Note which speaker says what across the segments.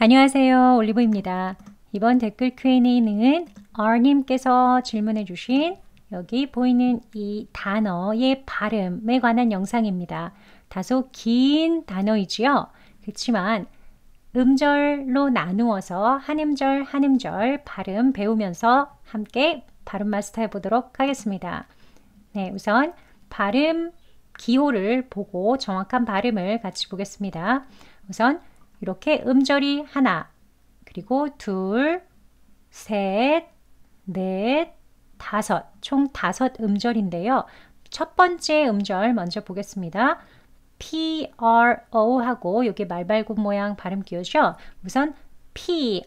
Speaker 1: 안녕하세요. 올리브입니다. 이번 댓글 Q&A는 R님께서 질문해 주신 여기 보이는 이 단어의 발음에 관한 영상입니다. 다소 긴 단어이지요. 그렇지만 음절로 나누어서 한 음절 한 음절 발음 배우면서 함께 발음 마스터 해보도록 하겠습니다. 네, 우선 발음 기호를 보고 정확한 발음을 같이 보겠습니다. 우선 이렇게 음절이 하나, 그리고 둘, 셋, 넷, 다섯, 총 다섯 음절인데요. 첫 번째 음절 먼저 보겠습니다. PRO 하고 여기 말발굽 모양 발음 기호죠. 우선 PR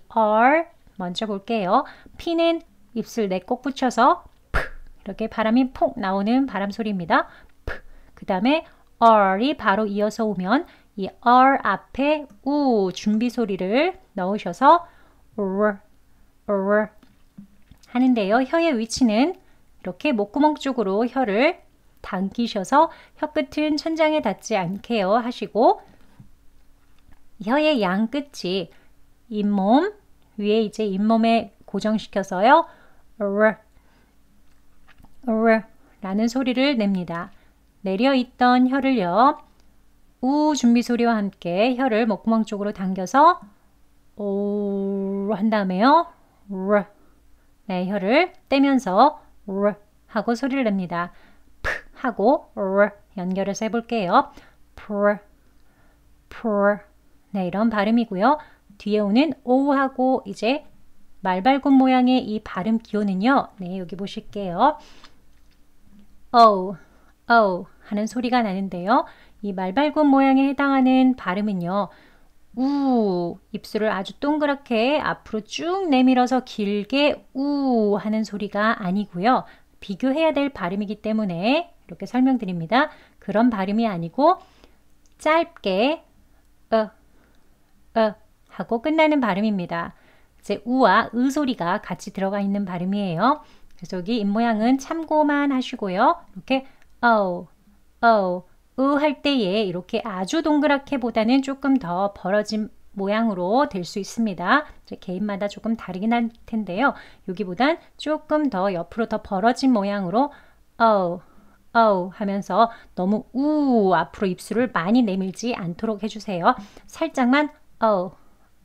Speaker 1: 먼저 볼게요. P는 입술 내 꼭 붙여서 푸 이렇게 바람이 폭 나오는 바람 소리입니다. 푸. 그 다음에 R이 바로 이어서 오면 이 r 앞에 우 준비 소리를 넣으셔서 or, or 하는데요. 혀의 위치는 이렇게 목구멍 쪽으로 혀를 당기셔서 혀 끝은 천장에 닿지 않게요 하시고 혀의 양 끝이 잇몸 위에 이제 잇몸에 고정시켜서요. or, o 라는 소리를 냅니다. 내려 있던 혀를요. 우 준비 소리와 함께 혀를 목구멍 쪽으로 당겨서 오 한 다음에요. 르. 네, 혀를 떼면서 르 하고 소리를 냅니다. 푸 하고 르 연결해서 해볼게요. 푸, 르 푸. 르 네, 이런 발음이고요. 뒤에 오는 오 하고 이제 말발굽 모양의 이 발음 기호는요. 네, 여기 보실게요. 오, 어, 오 어 하는 소리가 나는데요. 이 말발굽 모양에 해당하는 발음은요. 우 입술을 아주 동그랗게 앞으로 쭉 내밀어서 길게 우 하는 소리가 아니고요. 비교해야 될 발음이기 때문에 이렇게 설명드립니다. 그런 발음이 아니고 짧게 으, 어, 으 어 하고 끝나는 발음입니다. 이제 우와 으 소리가 같이 들어가 있는 발음이에요. 그래서 여기 입 모양은 참고만 하시고요. 이렇게 어우 어우 으할 때에 이렇게 아주 동그랗게 보다는 조금 더 벌어진 모양으로 될 수 있습니다. 개인마다 조금 다르긴 할 텐데요. 여기보단 조금 더 옆으로 더 벌어진 모양으로 어우 어우 하면서 너무 우 앞으로 입술을 많이 내밀지 않도록 해주세요. 살짝만 어우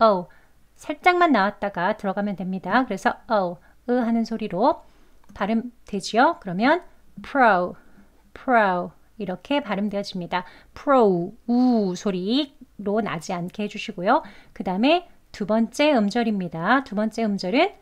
Speaker 1: 어우 살짝만 나왔다가 들어가면 됩니다. 그래서 어우 으 하는 소리로 발음 되지요? 그러면 pro pro 이렇게 발음되어집니다. pro, 우 소리로 나지 않게 해주시고요. 그 다음에 두 번째 음절입니다. 두 번째 음절은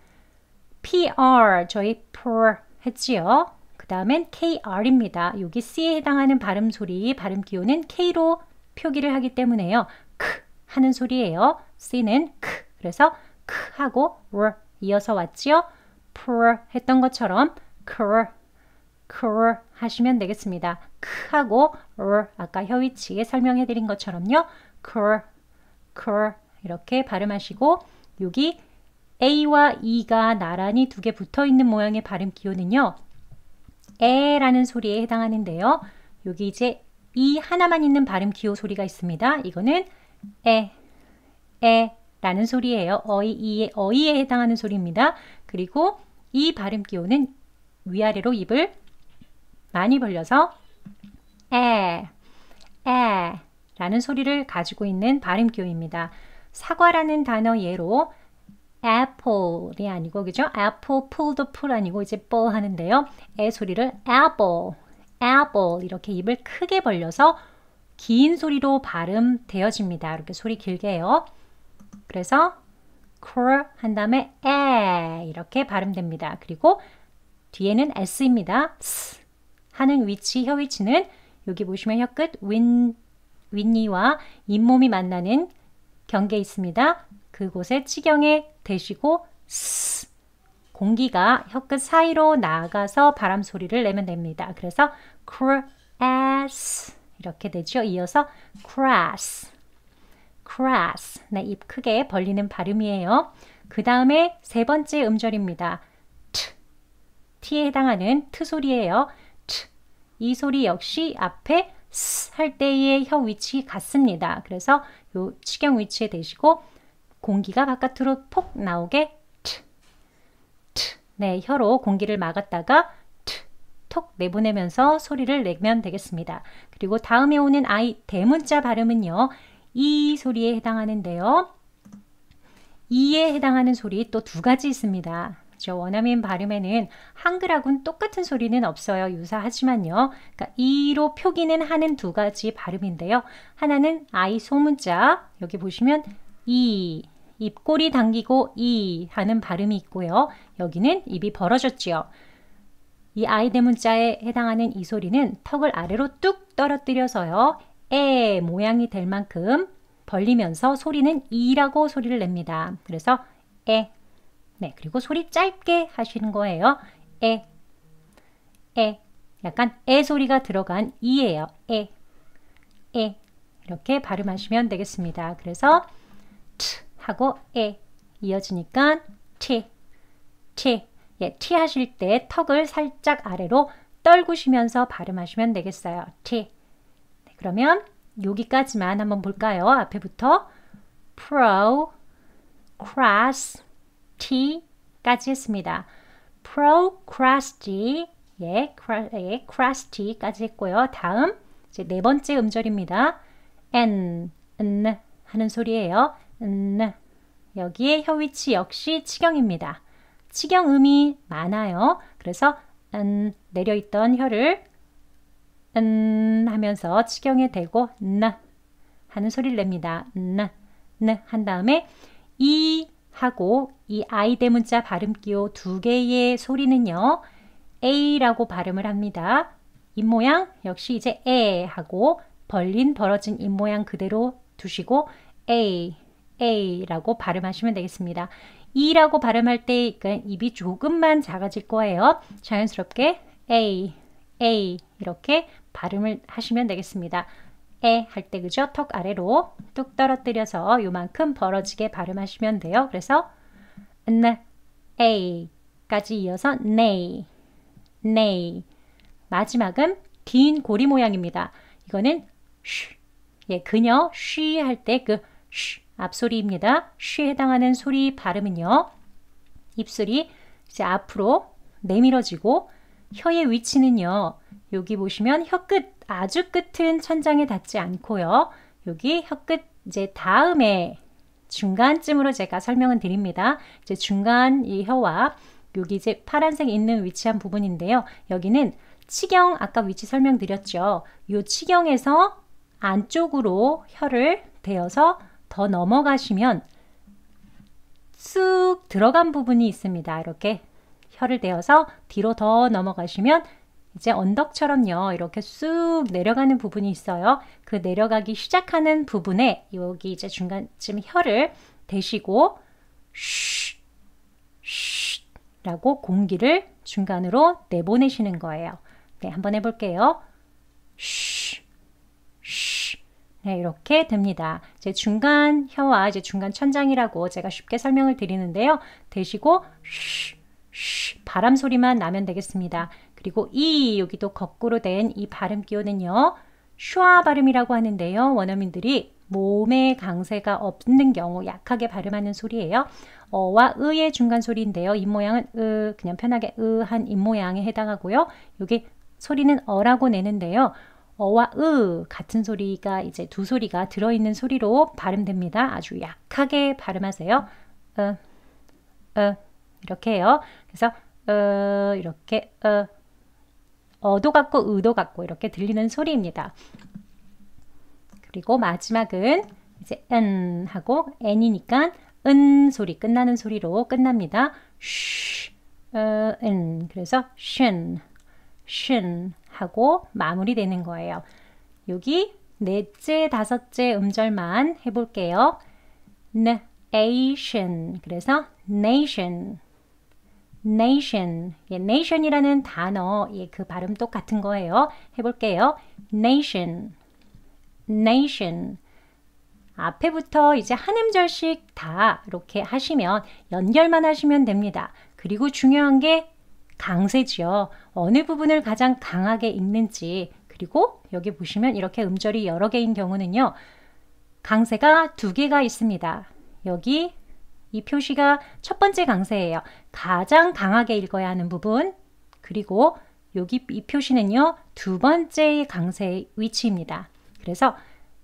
Speaker 1: pr, 저희 pr 했지요. 그 다음엔 kr입니다. 여기 c에 해당하는 발음 소리, 발음 기호는 k로 표기를 하기 때문에요. 크 하는 소리예요. c는 크 그래서 크 하고 r 이어서 왔지요. pr 했던 것처럼 cr cr 하시면 되겠습니다. 크하고 r 아까 혀위치에 설명해 드린 것처럼요. cr, cr 이렇게 발음하시고 여기 a와 e가 나란히 두 개 붙어 있는 모양의 발음 기호는요. 에라는 소리에 해당하는데요. 여기 이제 이 e 하나만 있는 발음 기호 소리가 있습니다. 이거는 에, 에 라는 소리예요. 어이, 이에, 어이에 해당하는 소리입니다. 그리고 이 발음 기호는 위아래로 입을 많이 벌려서 에, 에 라는 소리를 가지고 있는 발음교입니다. 사과라는 단어 예로 apple이 아니고 그죠? apple, pull도 pull 아니고 이제 뻘 하는데요. 에 소리를 apple, apple 이렇게 입을 크게 벌려서 긴 소리로 발음되어집니다. 이렇게 소리 길게 해요. 그래서 c r 한 다음에 에 이렇게 발음됩니다. 그리고 뒤에는 s입니다. 스. 하는 위치, 혀위치는 여기 보시면 혀끝 윗, 윗니와 잇몸이 만나는 경계 있습니다. 그곳에 치경에 대시고 스 공기가 혀끝 사이로 나가서 바람 소리를 내면 됩니다. 그래서 crass 이렇게 되죠. 이어서 crass crass 네, 입 크게 벌리는 발음이에요. 그 다음에 세 번째 음절입니다. t t에 해당하는 트 소리예요. 이 소리 역시 앞에 스할 때의 혀 위치 같습니다. 그래서 요 치경 위치에 대시고 공기가 바깥으로 폭 나오게 트, 트, 네, 혀로 공기를 막았다가 트, 톡 내보내면서 소리를 내면 되겠습니다. 그리고 다음에 오는 아이 대문자 발음은요. 이 소리에 해당하는데요. 이에 해당하는 소리 또 두 가지 있습니다. 보시죠. 원어민 발음에는 한글하고는 똑같은 소리는 없어요. 유사하지만요. 그러니까 이로 표기는 하는 두 가지 발음인데요. 하나는 아이 소문자 여기 보시면 이 입꼬리 당기고 이 하는 발음이 있고요. 여기는 입이 벌어졌지요. 이 아이 대문자에 해당하는 이 소리는 턱을 아래로 뚝 떨어뜨려서요. 에 모양이 될 만큼 벌리면서 소리는 이라고 소리를 냅니다. 그래서 에 네, 그리고 소리 짧게 하시는 거예요. 에, 에. 약간 에 소리가 들어간 이예요. 에, 에. 이렇게 발음하시면 되겠습니다. 그래서 트 하고 에 이어지니까 티, 티. 예, 티 하실 때 턱을 살짝 아래로 떨구시면서 발음하시면 되겠어요. 티. 네, 그러면 여기까지만 한번 볼까요? 앞에부터 pro, crass, T까지 했습니다. procrasti 예, 예, crusty까지 했고요. 다음 이제 네 번째 음절입니다. n, n 하는 소리예요. n 여기에 혀위치 역시 치경입니다. 치경음이 많아요. 그래서 n 내려있던 혀를 n 하면서 치경에 대고 n 하는 소리를 냅니다. n, n 한 다음에 이 e 하고 이 I 대문자 발음 기호 두 개의 소리는요. A라고 발음을 합니다. 입모양 역시 이제 에 하고 벌린 벌어진 입모양 그대로 두시고 A, A라고 발음하시면 되겠습니다. E라고 발음할 때 그러니까 입이 조금만 작아질 거예요. 자연스럽게 A, A 이렇게 발음을 하시면 되겠습니다. 에할때 그죠? 턱 아래로 뚝 떨어뜨려서 요만큼 벌어지게 발음하시면 돼요. 그래서 네, 에이까지 이어서 네이, 네이. 마지막은 긴 고리 모양입니다. 이거는 쉬, 예, 그녀 쉬 할 때 그쉬 그 앞소리입니다. 쉬에 해당하는 소리 발음은요. 입술이 이제 앞으로 내밀어지고 혀의 위치는요. 여기 보시면 혀끝 아주 끝은 천장에 닿지 않고요. 여기 혀끝 이제 다음에 중간쯤으로 제가 설명을 드립니다. 이제 중간 이 혀와 여기 이제 파란색 있는 위치한 부분인데요. 여기는 치경 아까 위치 설명드렸죠. 요 치경에서 안쪽으로 혀를 대어서 더 넘어가시면 쑥 들어간 부분이 있습니다. 이렇게 혀를 대어서 뒤로 더 넘어가시면 이제 언덕처럼요. 이렇게 쑥 내려가는 부분이 있어요. 그 내려가기 시작하는 부분에 여기 이제 중간쯤 혀를 대시고 쉬, 쉬 라고 공기를 중간으로 내보내시는 거예요. 네, 한번 해볼게요. 쉬, 쉬. 네, 이렇게 됩니다. 이제 중간 혀와 이제 중간 천장이라고 제가 쉽게 설명을 드리는데요. 대시고 쉬, 쉬 바람 소리만 나면 되겠습니다. 그리고 이 여기도 거꾸로 된 이 발음 기호는요. 슈아 발음이라고 하는데요. 원어민들이 몸에 강세가 없는 경우 약하게 발음하는 소리예요. 어와 의의 중간 소리인데요. 입모양은 으, 그냥 편하게 으한 입모양에 해당하고요. 여기 소리는 어라고 내는데요. 어와 으 같은 소리가 이제 두 소리가 들어있는 소리로 발음됩니다. 아주 약하게 발음하세요. 으, 으 이렇게 해요. 그래서 으 이렇게 으 어도 같고 의도 같고 이렇게 들리는 소리입니다. 그리고 마지막은 이제 은 하고 n이니까 은 소리 끝나는 소리로 끝납니다. 쉬, 어, 그래서 쉰, 쉰 하고 마무리되는 거예요. 여기 넷째, 다섯째 음절만 해볼게요. n, a, t i 그래서 n a t nation. 예, nation이라는 단어, 예, 그 발음 똑같은 거예요. 해볼게요. nation, nation. 앞에부터 이제 한 음절씩 다 이렇게 하시면 연결만 하시면 됩니다. 그리고 중요한 게 강세지요. 어느 부분을 가장 강하게 읽는지 그리고 여기 보시면 이렇게 음절이 여러 개인 경우는요. 강세가 두 개가 있습니다. 여기 이 표시가 첫 번째 강세예요. 가장 강하게 읽어야 하는 부분 그리고 여기 이 표시는요. 두 번째 강세의 위치입니다. 그래서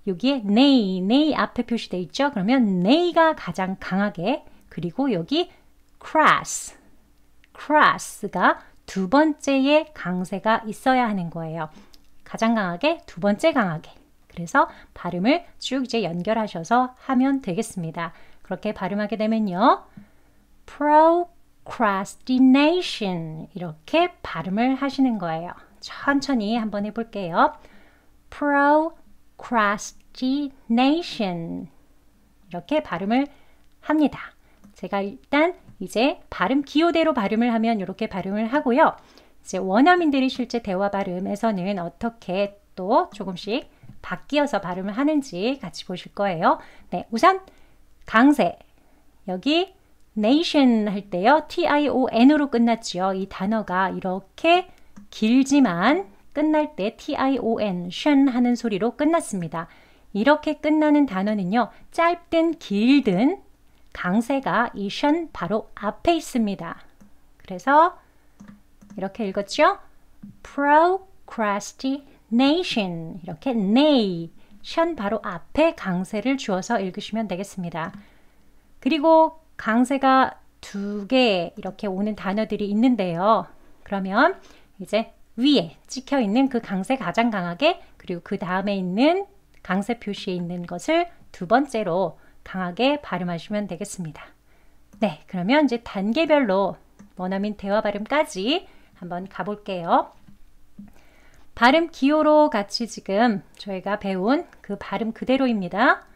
Speaker 1: 여기에 네이, 네이 앞에 표시되어 있죠. 그러면 네이가 가장 강하게 그리고 여기 cross, cross가 두 번째의 강세가 있어야 하는 거예요. 가장 강하게, 두 번째 강하게. 그래서 발음을 쭉 이제 연결하셔서 하면 되겠습니다. 그렇게 발음하게 되면요. procrastination 이렇게 발음을 하시는 거예요. 천천히 한번 해볼게요. procrastination 이렇게 발음을 합니다. 제가 일단 이제 발음 기호대로 발음을 하면 이렇게 발음을 하고요. 이제 원어민들이 실제 대화 발음에서는 어떻게 또 조금씩 바뀌어서 발음을 하는지 같이 보실 거예요. 네, 우선 강세. 여기 nation 할 때요. tion으로 끝났지요. 이 단어가 이렇게 길지만 끝날 때 tion, 슌 하는 소리로 끝났습니다. 이렇게 끝나는 단어는요. 짧든 길든 강세가 이슌 바로 앞에 있습니다. 그래서 이렇게 읽었죠? procrastination 이렇게 nay 션 바로 앞에 강세를 주어서 읽으시면 되겠습니다. 그리고 강세가 두 개 이렇게 오는 단어들이 있는데요. 그러면 이제 위에 찍혀 있는 그 강세 가장 강하게 그리고 그 다음에 있는 강세 표시에 있는 것을 두 번째로 강하게 발음하시면 되겠습니다. 네, 그러면 이제 단계별로 원어민 대화 발음까지 한번 가볼게요. 발음 기호로 같이 지금 저희가 배운 그 발음 그대로입니다.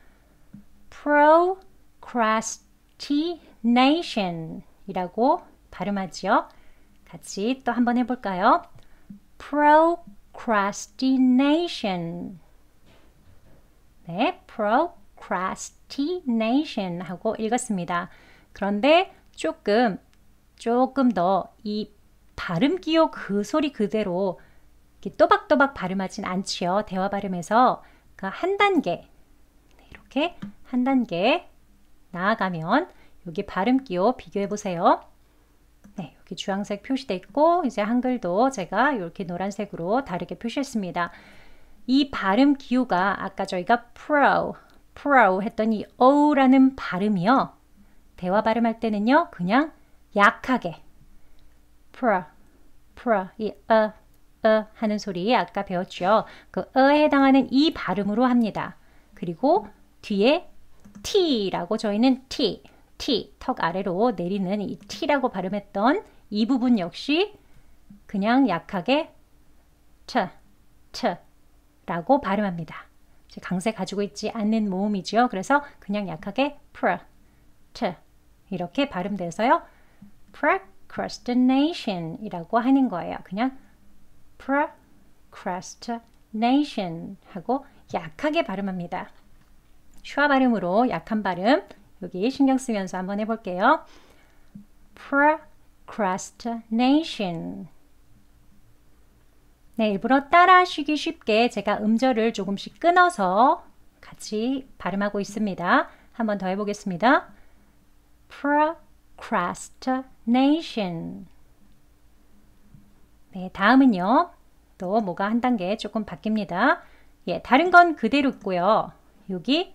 Speaker 1: procrastination 이라고 발음하지요. 같이 또 한번 해볼까요? procrastination 네, procrastination 하고 읽었습니다. 그런데 조금 조금 더 이 발음 기호 그 소리 그대로 또박또박 발음하진 않지요. 대화 발음에서 그한 그러니까 단계 네, 이렇게 한 단계 나아가면 여기 발음 기호 비교해 보세요. 네, 여기 주황색 표시돼 있고 이제 한글도 제가 이렇게 노란색으로 다르게 표시했습니다. 이 발음 기호가 아까 저희가 pro, pro 했더니 o라는 발음이요. 대화 발음할 때는요, 그냥 약하게 pro, pro 이 a 어, 으 어, 하는 소리 아까 배웠죠. 그 으에 해당하는 이 발음으로 합니다. 그리고 뒤에 t라고 저희는 t, t 턱 아래로 내리는 이 t라고 발음했던 이 부분 역시 그냥 약하게 t, t 라고 발음합니다. 강세 가지고 있지 않는 모음이죠 그래서 그냥 약하게 pr, t 이렇게 발음돼서요. procrastination 이라고 하는 거예요. 그냥 procrastination 하고 약하게 발음합니다. 슈아 발음으로 약한 발음 여기 신경 쓰면서 한번 해볼게요. procrastination 네, 일부러 따라하시기 쉽게 제가 음절을 조금씩 끊어서 같이 발음하고 있습니다. 한번 더 해보겠습니다. procrastination 네, 다음은요. 또 뭐가 한 단계 조금 바뀝니다. 예, 다른 건 그대로 있고요. 여기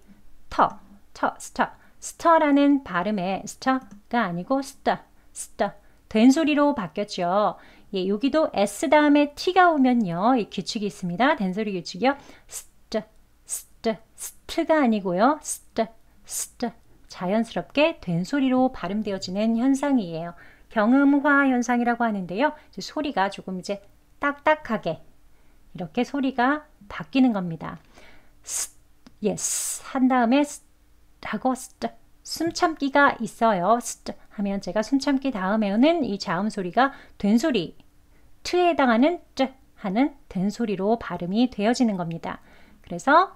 Speaker 1: 터, 터, 스터, 스터라는 발음의 스터가 아니고 스터, 스터 된 소리로 바뀌었죠. 예, 여기도 s 다음에 t가 오면요. 이 규칙이 있습니다. 된 소리 규칙이요. 스트, 스트, 스트가 아니고요. 스트, 스트 자연스럽게 된 소리로 발음되어지는 현상이에요. 경음화 현상이라고 하는데요. 소리가 조금 이제 딱딱하게 이렇게 소리가 바뀌는 겁니다. 스, 예, 스, 한 다음에 스, 하고 스, 숨 참기가 있어요. 스, 하면 제가 숨 참기 다음에는 이 자음 소리가 된 소리, 트에 해당하는 쯔 하는 된 소리로 발음이 되어지는 겁니다. 그래서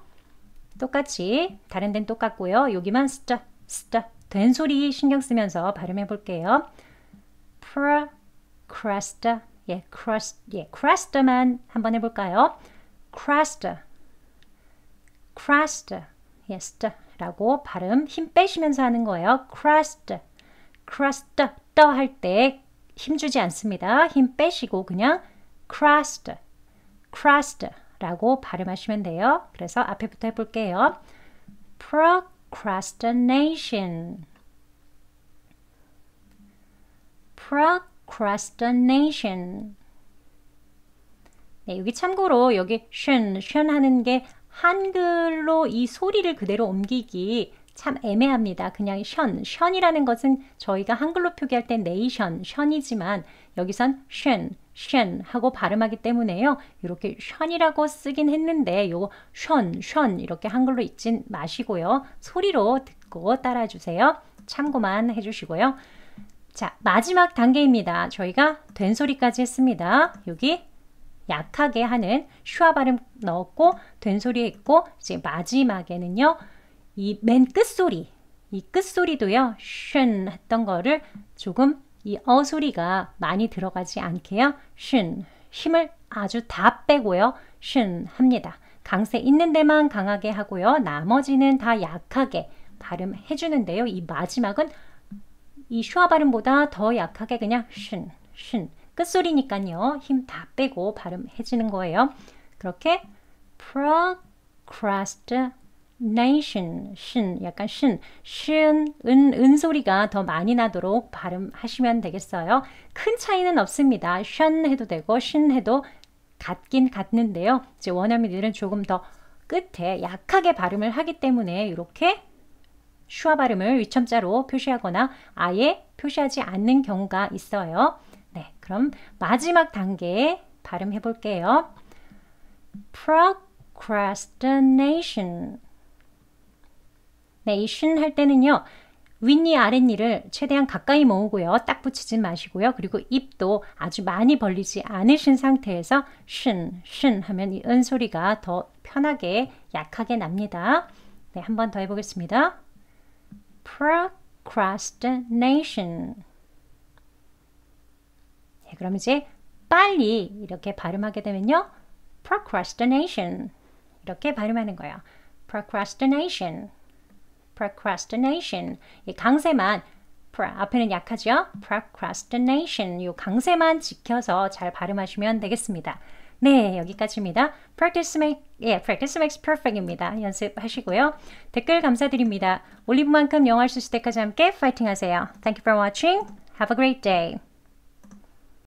Speaker 1: 똑같이 다른 데는 똑같고요. 여기만 스자 스자 된 소리 신경 쓰면서 발음해 볼게요. cr, crust, 예, crust, 예, crust만 한번 해볼까요? crust, crust, 예, st라고 발음 힘 빼시면서 하는 거예요. crust, crust, 떠할 때 힘 주지 않습니다. 힘 빼시고 그냥 crust, crust 라고 발음하시면 돼요. 그래서 앞에부터 해볼게요. procrastination procrastination. 네, 여기 참고로 여기 shun, shun 하는 게 한글로 이 소리를 그대로 옮기기 참 애매합니다. 그냥 shun, shun이라는 것은 저희가 한글로 표기할 때 nation, shun이지만 여기선 shun, shun 하고 발음하기 때문에요. 이렇게 shun이라고 쓰긴 했는데 요 shun, shun 이렇게 한글로 읽진 마시고요. 소리로 듣고 따라주세요. 참고만 해주시고요. 자, 마지막 단계입니다. 저희가 된소리까지 했습니다. 여기 약하게 하는 슈아 발음 넣었고 된소리 했고 이제 마지막에는요. 이 맨 끝소리, 이 끝소리도요. 슌 했던 거를 조금 이 어 소리가 많이 들어가지 않게요. 슌 힘을 아주 다 빼고요. 슌 합니다. 강세 있는 데만 강하게 하고요. 나머지는 다 약하게 발음해 주는데요. 이 마지막은 이 슈아 발음보다 더 약하게 그냥 슌, 슌 끝소리니까요. 힘 다 빼고 발음해지는 거예요. 그렇게 procrastination, 신, 약간 신, 신, 은, 은 소리가 더 많이 나도록 발음하시면 되겠어요. 큰 차이는 없습니다. 션 해도 되고 신 해도 같긴 같는데요. 이제 원어민들은 조금 더 끝에 약하게 발음을 하기 때문에 이렇게 슈아 발음을 위첨자로 표시하거나 아예 표시하지 않는 경우가 있어요. 네, 그럼 마지막 단계 발음해 볼게요. procrastination n a t 할 때는요. 윗니 아랫니를 최대한 가까이 모으고요. 딱 붙이지 마시고요. 그리고 입도 아주 많이 벌리지 않으신 상태에서 신, 신 하면 이 은 소리가 더 편하게 약하게 납니다. 네, 한번 더 해보겠습니다. procrastination. 네, 그럼 이제 빨리 이렇게 발음하게 되면요. procrastination 이렇게 발음하는 거예요. procrastination, procrastination. 이 강세만 앞에는 약하죠? procrastination. 이 강세만 지켜서 잘 발음하시면 되겠습니다. 네, 여기까지입니다. Practice make, 예, yeah, practice makes perfect입니다. 연습하시고요. 댓글 감사드립니다. 올리브만큼 영어할 수 있을 때까지 함께 파이팅 하세요. Thank you for watching. Have a great day.